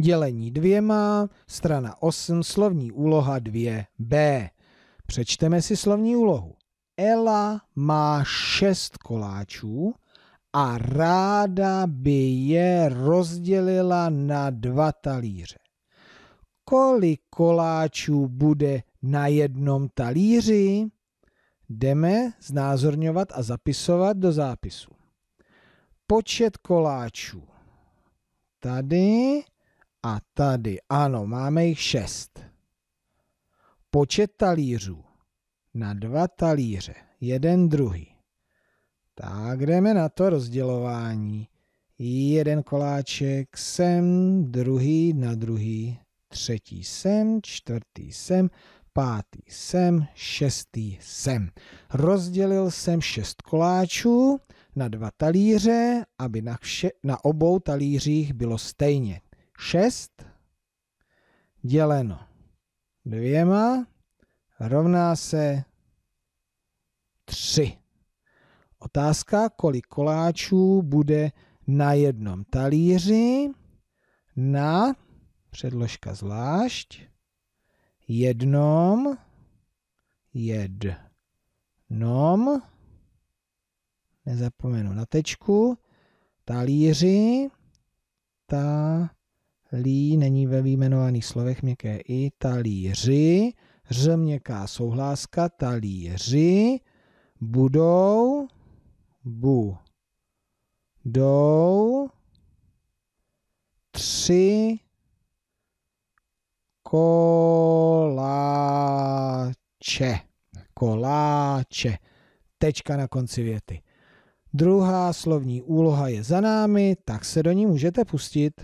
dělení dvěma, strana 8, slovní úloha 2b. Přečteme si slovní úlohu. Ela má šest koláčů a ráda by je rozdělila na dva talíře. Kolik koláčů bude na jednom talíři? Jdeme znázorňovat a zapisovat do zápisu. Počet koláčů. Tady a tady, ano, máme jich šest. Počet talířů na dva talíře, jeden druhý. Tak jdeme na to rozdělování. Jeden koláček sem, druhý na druhý, třetí sem, čtvrtý sem, pátý sem, šestý sem. Rozdělil jsem šest koláčů na dva talíře, aby na, vše, na obou talířích bylo stejně. 6 děleno dvěma rovná se 3. Otázka, kolik koláčů bude na jednom talíři na předložka zvlášť jednom jednom nezapomenu na tečku talíři ta lí není ve výjmenovaných slovech měkké i, talíři, ř měkká souhláska, talíři, budou, bu, dou, tři, koláče, koláče, tečka na konci věty. Druhá slovní úloha je za námi, tak se do ní můžete pustit.